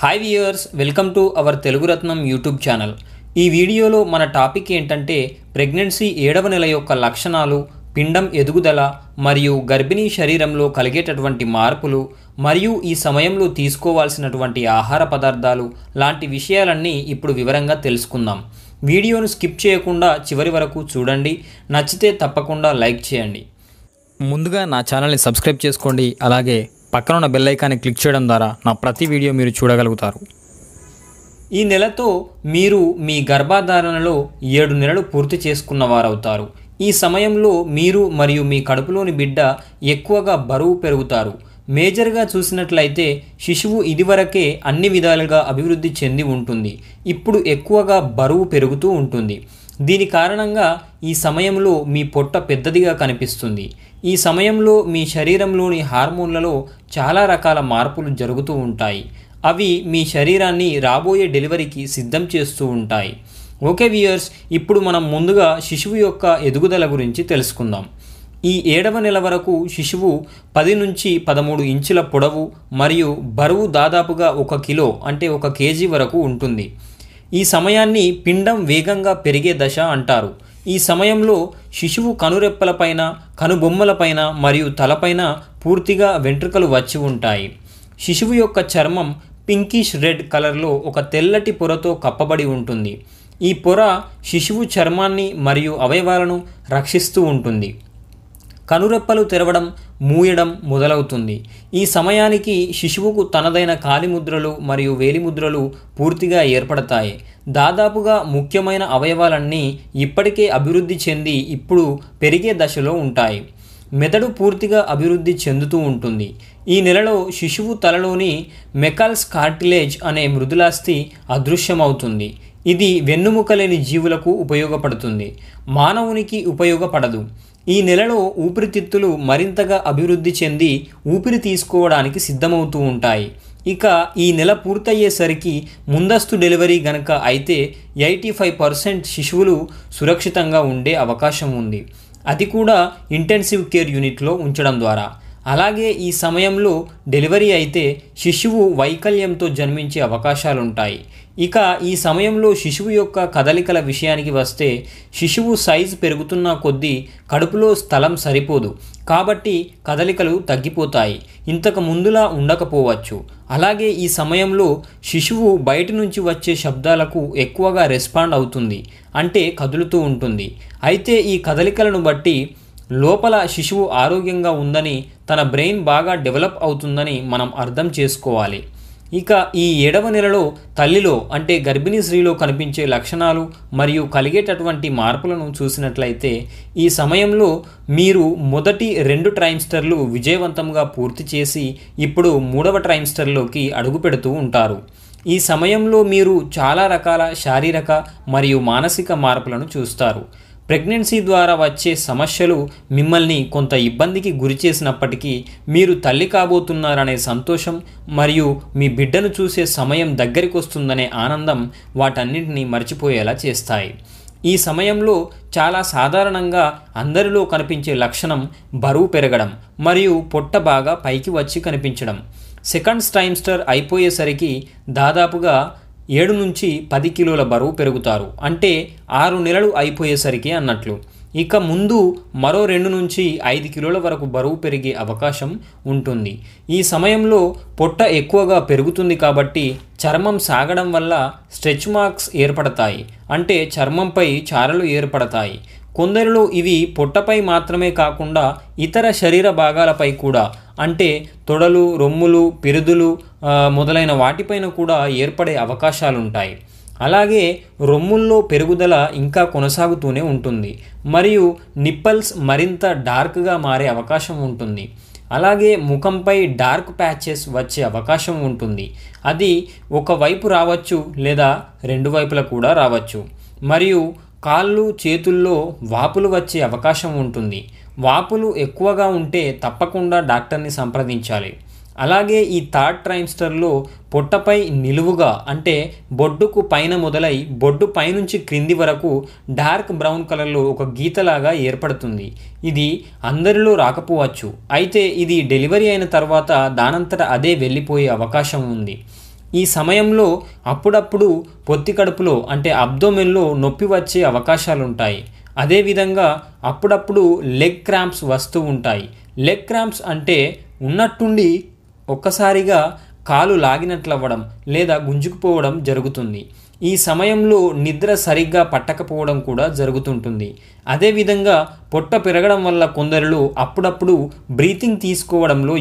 hi viewers welcome to our Telugu Ratnam YouTube channel ఈ వీడియోలో మన టాపిక్ ఏంటంటే ప్రెగ్నెన్సీ ఏడవ నెల యొక్క లక్షణాలు పిండం ఎదుగుదల మరియు గర్భిణీ శరీరంలో కలిగేటటువంటి మార్పులు మరియు ఈ సమయంలో తీసుకోవాల్సినటువంటి ఆహార పదార్థాలు లాంటి విషయాలన్నీ ఇప్పుడు వివరంగా తెలుసుకుందాం వీడియోను స్కిప్ చేయకుండా చివరి వరకు చూడండి నచ్చితే తప్పకుండా లైక్ చేయండి ముందుగా నా ఛానల్ని సబ్స్క్రైబ్ చేసుకోండి అలాగే పక్కన ఉన్న బెల్ ఐకాన్ని క్లిక్ చేయడం ద్వారా నా ప్రతి వీడియో మీరు చూడగలుగుతారు ఈ నెలతో మీరు మీ గర్భాధారణలో ఏడు నెలలు పూర్తి చేసుకున్న వారవుతారు ఈ సమయంలో మీరు మరియు మీ కడుపులోని బిడ్డ ఎక్కువగా బరువు పెరుగుతారు మేజర్గా చూసినట్లయితే శిశువు ఇదివరకే అన్ని విధాలుగా అభివృద్ధి చెంది ఉంటుంది ఇప్పుడు ఎక్కువగా బరువు పెరుగుతూ ఉంటుంది దీని కారణంగా ఈ సమయంలో మీ పొట్ట పెద్దదిగా కనిపిస్తుంది ఈ సమయంలో మీ శరీరంలోని హార్మోన్లలో చాలా రకాల మార్పులు జరుగుతూ ఉంటాయి అవి మీ శరీరాన్ని రాబోయే డెలివరీకి సిద్ధం చేస్తూ ఉంటాయి ఓకే వియర్స్ ఇప్పుడు మనం ముందుగా శిశువు యొక్క ఎదుగుదల గురించి తెలుసుకుందాం ఈ ఏడవ నెల వరకు శిశువు పది నుంచి పదమూడు ఇంచుల పొడవు మరియు బరువు దాదాపుగా ఒక కిలో అంటే ఒక కేజీ వరకు ఉంటుంది ఈ సమయాన్ని పిండం వేగంగా పెరిగే దశ అంటారు ఈ సమయంలో శిశువు కనురెప్పలపైన కనుబొమ్మలపైన మరియు తలపైన పూర్తిగా వెంట్రుకలు వచ్చి ఉంటాయి శిశువు యొక్క చర్మం పింకిష్ రెడ్ కలర్లో ఒక తెల్లటి పొరతో కప్పబడి ఉంటుంది ఈ పొర శిశువు చర్మాన్ని మరియు అవయవాలను రక్షిస్తూ ఉంటుంది కనురెప్పలు తెరవడం మూయడం మొదలవుతుంది ఈ సమయానికి శిశువుకు తనదైన కాలిముద్రలు మరియు వేలిముద్రలు పూర్తిగా ఏర్పడతాయి దాదాపుగా ముఖ్యమైన అవయవాలన్నీ ఇప్పటికే అభివృద్ధి చెంది ఇప్పుడు పెరిగే దశలో ఉంటాయి మెదడు పూర్తిగా అభివృద్ధి చెందుతూ ఉంటుంది ఈ నెలలో శిశువు తలలోని మెకాల్స్ కార్టిలేజ్ అనే మృదులాస్థి అదృశ్యమవుతుంది ఇది వెన్నుముక లేని జీవులకు ఉపయోగపడుతుంది మానవునికి ఉపయోగపడదు ఈ నెలలో ఊపిరితిత్తులు మరింతగా అభివృద్ధి చెంది ఊపిరి తీసుకోవడానికి సిద్ధమవుతూ ఉంటాయి ఇక ఈ నెల పూర్తయ్యేసరికి ముందస్తు డెలివరీ గనక అయితే ఎయిటీ ఫైవ్ పర్సెంట్ శిశువులు సురక్షితంగా ఉండే అవకాశం ఉంది అది కూడా ఇంటెన్సివ్ కేర్ యూనిట్లో ఉంచడం ద్వారా అలాగే ఈ సమయంలో డెలివరీ అయితే శిశువు వైకల్యంతో జన్మించే అవకాశాలుంటాయి ఇక ఈ సమయంలో శిశువు యొక్క కదలికల విషయానికి వస్తే శిశువు సైజు పెరుగుతున్న కొద్దీ కడుపులో స్థలం సరిపోదు కాబట్టి కదలికలు తగ్గిపోతాయి ఇంతకు ముందులా ఉండకపోవచ్చు అలాగే ఈ సమయంలో శిశువు బయట నుంచి వచ్చే శబ్దాలకు ఎక్కువగా రెస్పాండ్ అవుతుంది అంటే కదులుతూ ఉంటుంది అయితే ఈ కదలికలను బట్టి లోపల శిశువు ఆరోగ్యంగా ఉందని తన బ్రెయిన్ బాగా డెవలప్ అవుతుందని మనం అర్థం చేసుకోవాలి ఇక ఈ ఏడవ నెలలో తల్లిలో అంటే గర్భిణీ స్త్రీలో కనిపించే లక్షణాలు మరియు కలిగేటటువంటి మార్పులను చూసినట్లయితే ఈ సమయంలో మీరు మొదటి రెండు ట్రైమ్స్టర్లు విజయవంతంగా పూర్తి చేసి ఇప్పుడు మూడవ ట్రైమ్స్టర్లోకి అడుగు పెడుతూ ఉంటారు ఈ సమయంలో మీరు చాలా రకాల శారీరక మరియు మానసిక మార్పులను చూస్తారు ప్రెగ్నెన్సీ ద్వారా వచ్చే సమస్యలు మిమ్మల్ని కొంత ఇబ్బందికి గురి చేసినప్పటికీ మీరు తల్లి కాబోతున్నారనే సంతోషం మరియు మీ బిడ్డను చూసే సమయం దగ్గరికి వస్తుందనే ఆనందం వాటన్నింటినీ మర్చిపోయేలా చేస్తాయి ఈ సమయంలో చాలా సాధారణంగా అందరిలో కనిపించే లక్షణం బరువు పెరగడం మరియు పొట్ట బాగా పైకి వచ్చి కనిపించడం సెకండ్ స్టైమ్స్టర్ అయిపోయేసరికి దాదాపుగా ఏడు నుంచి పది కిలోల బరువు పెరుగుతారు అంటే ఆరు నెలలు అయిపోయేసరికి అన్నట్లు ఇక ముందు మరో రెండు నుంచి ఐదు కిలోల వరకు బరువు పెరిగే అవకాశం ఉంటుంది ఈ సమయంలో పొట్ట ఎక్కువగా పెరుగుతుంది కాబట్టి చర్మం సాగడం వల్ల స్ట్రెచ్ మార్క్స్ ఏర్పడతాయి అంటే చర్మంపై చారలు ఏర్పడతాయి కొందరిలో ఇవి పొట్టపై మాత్రమే కాకుండా ఇతర శరీర భాగాలపై కూడా అంటే తొడలు రొమ్ములు పెరుదులు మొదలైన వాటిపైన కూడా ఏర్పడే అవకాశాలుంటాయి అలాగే రొమ్ముల్లో పెరుగుదల ఇంకా కొనసాగుతూనే ఉంటుంది మరియు నిప్పల్స్ మరింత డార్క్గా మారే అవకాశం ఉంటుంది అలాగే ముఖంపై డార్క్ ప్యాచెస్ వచ్చే అవకాశం ఉంటుంది అది ఒకవైపు రావచ్చు లేదా రెండు వైపులా కూడా రావచ్చు మరియు కాళ్ళు చేతుల్లో వాపులు వచ్చే అవకాశం ఉంటుంది వాపులు ఎక్కువగా ఉంటే తప్పకుండా డాక్టర్ని సంప్రదించాలి అలాగే ఈ థర్డ్ ట్రైమ్స్టర్లో పొట్టపై నిలువుగా అంటే బొడ్డుకు పైన మొదలై బొడ్డు పైనుంచి క్రింది వరకు డార్క్ బ్రౌన్ కలర్లో ఒక గీతలాగా ఏర్పడుతుంది ఇది అందరిలో రాకపోవచ్చు అయితే ఇది డెలివరీ అయిన తర్వాత దానంతట అదే వెళ్ళిపోయే అవకాశం ఉంది ఈ సమయంలో అప్పుడప్పుడు పొత్తి కడుపులో అంటే అబ్దోమెన్లో నొప్పి వచ్చే అవకాశాలుంటాయి అదేవిధంగా అప్పుడప్పుడు లెగ్ క్రాంప్స్ వస్తూ ఉంటాయి లెగ్ క్రాంప్స్ అంటే ఉన్నట్టుండి ఒక్కసారిగా కాలు లాగినట్లవ్వడం లేదా గుంజుకుపోవడం జరుగుతుంది ఈ సమయంలో నిద్ర సరిగ్గా పట్టకపోవడం కూడా జరుగుతుంటుంది అదేవిధంగా పొట్ట పెరగడం వల్ల కొందరిలో అప్పుడప్పుడు బ్రీతింగ్ తీసుకోవడంలో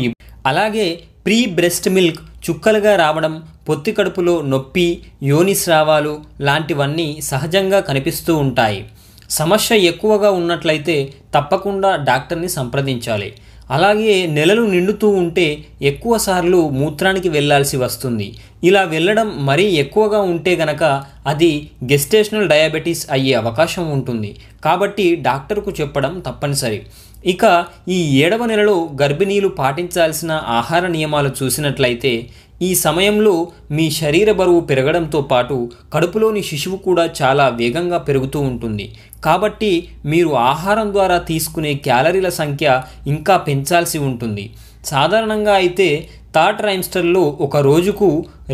అలాగే ప్రీ బ్రెస్ట్ మిల్క్ చుక్కలుగా రావడం పొత్తి కడుపులో నొప్పి యోనిస్రావాలు లాంటివన్నీ సహజంగా కనిపిస్తూ ఉంటాయి సమస్య ఎక్కువగా ఉన్నట్లయితే తప్పకుండా డాక్టర్ని సంప్రదించాలి అలాగే నెలలు నిండుతూ ఉంటే ఎక్కువసార్లు మూత్రానికి వెళ్లాల్సి వస్తుంది ఇలా వెళ్ళడం మరీ ఎక్కువగా ఉంటే గనక అది గెస్టేషనల్ డయాబెటీస్ అయ్యే అవకాశం ఉంటుంది కాబట్టి డాక్టర్కు చెప్పడం తప్పనిసరి ఇక ఈ ఏడవ నెలలో గర్భిణీలు పాటించాల్సిన ఆహార నియమాలు చూసినట్లయితే ఈ సమయంలో మీ శరీర బరువు పెరగడంతో పాటు కడుపులోని శిశువు కూడా చాలా వేగంగా పెరుగుతూ ఉంటుంది కాబట్టి మీరు ఆహారం ద్వారా తీసుకునే క్యాలరీల సంఖ్య ఇంకా పెంచాల్సి ఉంటుంది సాధారణంగా అయితే థాట్ రైమ్స్టర్లో ఒక రోజుకు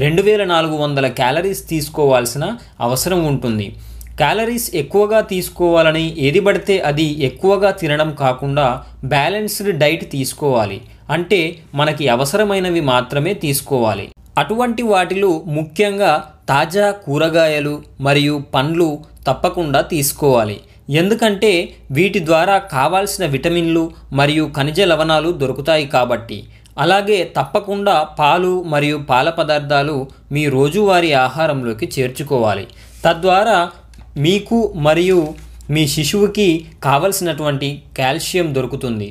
రెండు వేల నాలుగు వందల క్యాలరీస్ తీసుకోవాల్సిన అవసరం ఉంటుంది క్యాలరీస్ ఎక్కువగా తీసుకోవాలని ఏది పడితే అది ఎక్కువగా తినడం కాకుండా బ్యాలెన్స్డ్ డైట్ తీసుకోవాలి అంటే మనకి అవసరమైనవి మాత్రమే తీసుకోవాలి అటువంటి వాటిలో ముఖ్యంగా తాజా కూరగాయలు మరియు పండ్లు తప్పకుండా తీసుకోవాలి ఎందుకంటే వీటి ద్వారా కావాల్సిన విటమిన్లు మరియు ఖనిజ లవణాలు దొరుకుతాయి కాబట్టి అలాగే తప్పకుండా పాలు మరియు పాల పదార్థాలు మీ రోజువారీ ఆహారంలోకి చేర్చుకోవాలి తద్వారా మీకు మరియు మీ శిశువుకి కావలసినటువంటి కాల్షియం దొరుకుతుంది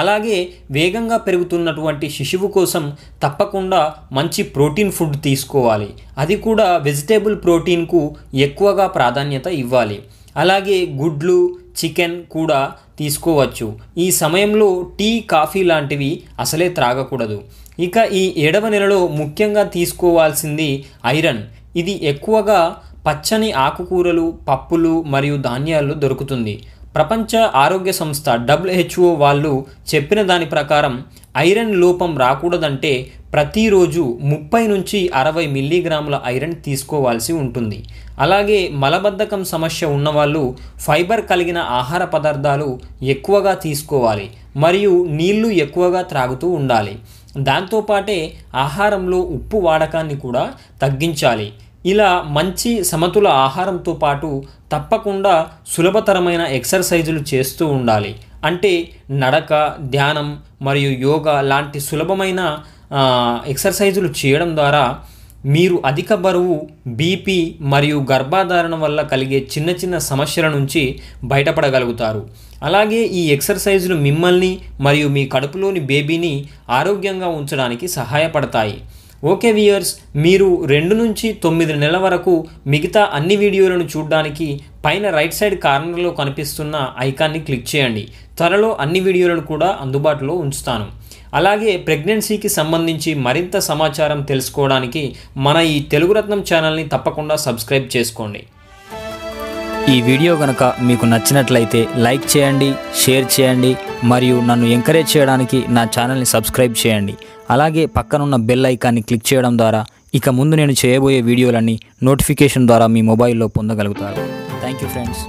అలాగే వేగంగా పెరుగుతున్నటువంటి శిశువు కోసం తప్పకుండా మంచి ప్రోటీన్ ఫుడ్ తీసుకోవాలి అది కూడా వెజిటేబుల్ ప్రోటీన్కు ఎక్కువగా ప్రాధాన్యత ఇవ్వాలి అలాగే గుడ్లు చికెన్ కూడా తీసుకోవచ్చు ఈ సమయంలో టీ కాఫీ లాంటివి అసలే త్రాగకూడదు ఇక ఈ ఏడవ నెలలో ముఖ్యంగా తీసుకోవాల్సింది ఐరన్ ఇది ఎక్కువగా పచ్చని ఆకుకూరలు పప్పులు మరియు ధాన్యాలు దొరుకుతుంది ప్రపంచ ఆరోగ్య సంస్థ డబ్ల్యూహెచ్ఓ వాళ్ళు చెప్పిన దాని ప్రకారం ఐరన్ లోపం రాకూడదంటే ప్రతిరోజు ముప్పై నుంచి అరవై మిల్లీగ్రాముల ఐరన్ తీసుకోవాల్సి ఉంటుంది అలాగే మలబద్ధకం సమస్య ఉన్నవాళ్ళు ఫైబర్ కలిగిన ఆహార పదార్థాలు ఎక్కువగా తీసుకోవాలి మరియు నీళ్లు ఎక్కువగా త్రాగుతూ ఉండాలి దాంతోపాటే ఆహారంలో ఉప్పు వాడకాన్ని కూడా తగ్గించాలి ఇలా మంచి సమతుల ఆహారంతో పాటు తప్పకుండా సులభతరమైన ఎక్సర్సైజులు చేస్తూ ఉండాలి అంటే నడక ధ్యానం మరియు యోగా లాంటి సులభమైన ఎక్సర్సైజులు చేయడం ద్వారా మీరు అధిక బరువు బీపీ మరియు గర్భాధారణ వల్ల కలిగే చిన్న చిన్న సమస్యల నుంచి బయటపడగలుగుతారు అలాగే ఈ ఎక్సర్సైజులు మిమ్మల్ని మరియు మీ కడుపులోని బేబీని ఆరోగ్యంగా ఉంచడానికి సహాయపడతాయి ఓకే వియర్స్ మీరు రెండు నుంచి తొమ్మిది నెలల వరకు మిగతా అన్ని వీడియోలను చూడడానికి పైన రైట్ సైడ్ కార్నర్లో కనిపిస్తున్న ఐకాన్ని క్లిక్ చేయండి త్వరలో అన్ని వీడియోలను కూడా అందుబాటులో ఉంచుతాను అలాగే ప్రెగ్నెన్సీకి సంబంధించి మరింత సమాచారం తెలుసుకోవడానికి మన ఈ తెలుగు రత్నం ఛానల్ని తప్పకుండా సబ్స్క్రైబ్ చేసుకోండి ఈ వీడియో కనుక మీకు నచ్చినట్లయితే లైక్ చేయండి షేర్ చేయండి మరియు నన్ను ఎంకరేజ్ చేయడానికి నా ఛానల్ని సబ్స్క్రైబ్ చేయండి అలాగే పక్కనున్న బెల్ ఐకాన్ని క్లిక్ చేయడం ద్వారా ఇక ముందు నేను చేయబోయే వీడియోలన్నీ నోటిఫికేషన్ ద్వారా మీ మొబైల్లో పొందగలుగుతారు థ్యాంక్ యూ ఫ్రెండ్స్